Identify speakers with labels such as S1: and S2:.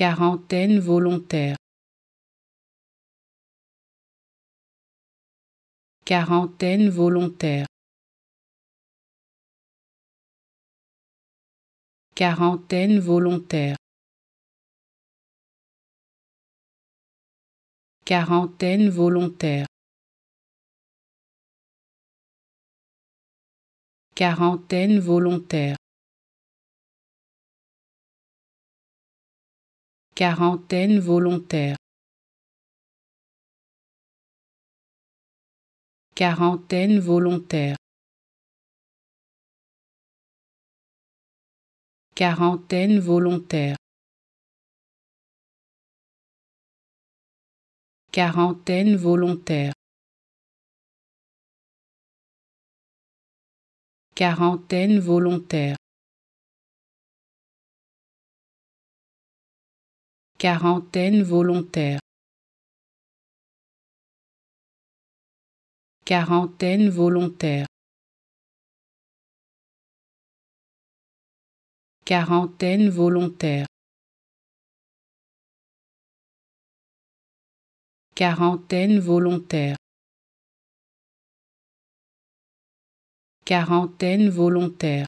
S1: quarantaine volontaire, quarantaine volontaire, quarantaine volontaire, quarantaine volontaire, quarantaine volontaire. quarantaine volontaire quarantaine volontaire quarantaine volontaire quarantaine volontaire quarantaine volontaire Quarantaine volontaire. Quarantaine volontaire. Quarantaine volontaire. Quarantaine volontaire. Quarantaine volontaire.